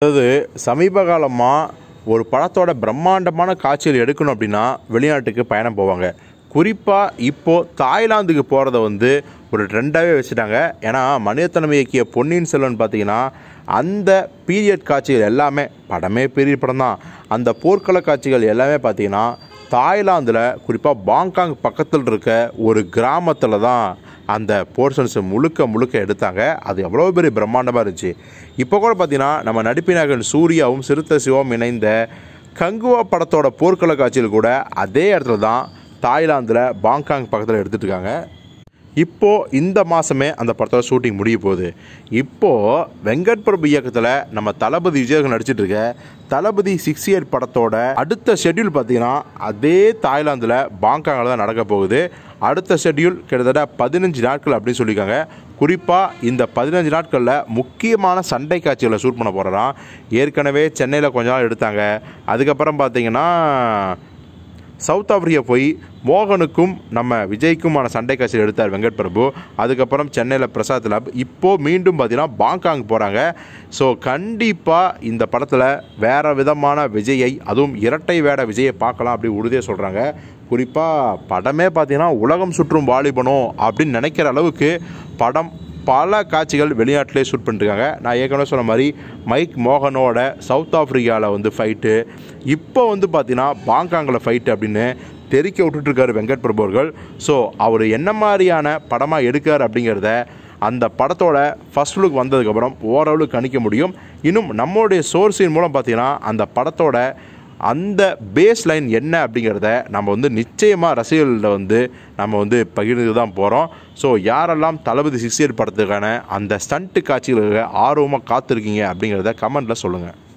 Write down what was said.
அதாவது சமீப காலமாக ஒரு படத்தோட பிரம்மாண்டமான காட்சிகள் எடுக்கணும் அப்படின்னா வெளிநாட்டுக்கு பயணம் போவாங்க குறிப்பாக இப்போது தாய்லாந்துக்கு போகிறத வந்து ஒரு ட்ரெண்டாகவே வச்சுட்டாங்க ஏன்னா மனிதத்தனம் இயக்கிய பொன்னியின் செல்வன் பார்த்திங்கன்னா அந்த பீரியட் காட்சிகள் எல்லாமே படமே பெரிய படம் தான் அந்த போர்க்கள காட்சிகள் எல்லாமே பார்த்திங்கன்னா தாய்லாந்தில் குறிப்பாக பாங்காங் பக்கத்தில் இருக்க ஒரு கிராமத்தில் தான் அந்த போர்ஷன்ஸ் முழுக்க முழுக்க எடுத்தாங்க அது எவ்வளோ பெரிய பிரம்மாண்டமாக இருந்துச்சு இப்போ கூட பார்த்தீங்கன்னா நம்ம நடிப்பினர்கள் சூர்யாவும் சிறுத்த சிவம் இணைந்த கங்குவா படத்தோட போர்க்கள காட்சியில் கூட அதே இடத்துல தான் தாய்லாந்தில் பாங்காங் பக்கத்தில் எடுத்துகிட்டு இருக்காங்க இப்போது இந்த மாதமே அந்த படத்தோட ஷூட்டிங் முடிய போகுது இப்போது வெங்கட் பிரபு இயக்கத்தில் நம்ம தளபதி விஜயகன் நடிச்சிட்ருக்க தளபதி சிக்ஸ் இயர் படத்தோட அடுத்த ஷெட்யூல் பார்த்தீங்கன்னா அதே தாய்லாந்தில் பாங்காங்கில் தான் நடக்க போகுது அடுத்த ஷெட்யூல் கிட்டத்தட்ட பதினஞ்சு நாட்கள் அப்படின்னு சொல்லியிருக்காங்க குறிப்பாக இந்த பதினஞ்சு நாட்களில் முக்கியமான சண்டை காட்சிகளை ஷூட் பண்ண போகிறோம் ஏற்கனவே சென்னையில் கொஞ்ச நாள் எடுத்தாங்க அதுக்கப்புறம் பார்த்தீங்கன்னா சவுத் ஆப்ரிக்கா போய் மோகனுக்கும் நம்ம விஜய்க்குமான சண்டை காட்சியில் எடுத்தார் வெங்கட் பிரபு அதுக்கப்புறம் சென்னையில் பிரசாத் லாப் இப்போது மீண்டும் பார்த்தீங்கன்னா பாங்காங் போகிறாங்க ஸோ கண்டிப்பாக இந்த படத்தில் வேறு விதமான விஜயை அதுவும் இரட்டை வேட விஜயை பார்க்கலாம் அப்படி உறுதியாக சொல்கிறாங்க குறிப்பாக படமே பார்த்தீங்கன்னா உலகம் சுற்றும் வாலிபனோ அப்படின்னு நினைக்கிற அளவுக்கு படம் பல காட்சிகள் வெளிநாட்டிலே ஷூட் பண்ணிட்டுருக்காங்க நான் ஏற்கனவே சொன்ன மாதிரி மைக் மோகனோட சவுத் ஆஃப்ரிக்காவில் வந்து ஃபைட்டு இப்போ வந்து பார்த்தீங்கன்னா பாங்காங்கில் ஃபைட்டு அப்படின்னு தெரிக்க விட்டுட்ருக்காரு வெங்கட் பிரபு அவர்கள் ஸோ அவர் என்ன மாதிரியான படமாக எடுக்கார் அப்படிங்கிறத அந்த படத்தோட ஃபஸ்ட் லுக் வந்ததுக்கப்புறம் ஓரளவு கணிக்க முடியும் இன்னும் நம்மளுடைய சோர்ஸின் மூலம் பார்த்திங்கன்னா அந்த படத்தோட அந்த பேஸ் லைன் என்ன அப்படிங்கிறத நம்ம வந்து நிச்சயமாக ரசிகர்களில் வந்து நம்ம வந்து பகிர்ந்து தான் போகிறோம் ஸோ யாரெல்லாம் தளபதி சிக்ஸ் இயர் படத்துக்கான அந்த ஸ்டண்ட்டு காட்சிகளுக்கு ஆர்வமாக காத்திருக்கீங்க அப்படிங்கிறத கமெண்ட்டில் சொல்லுங்கள்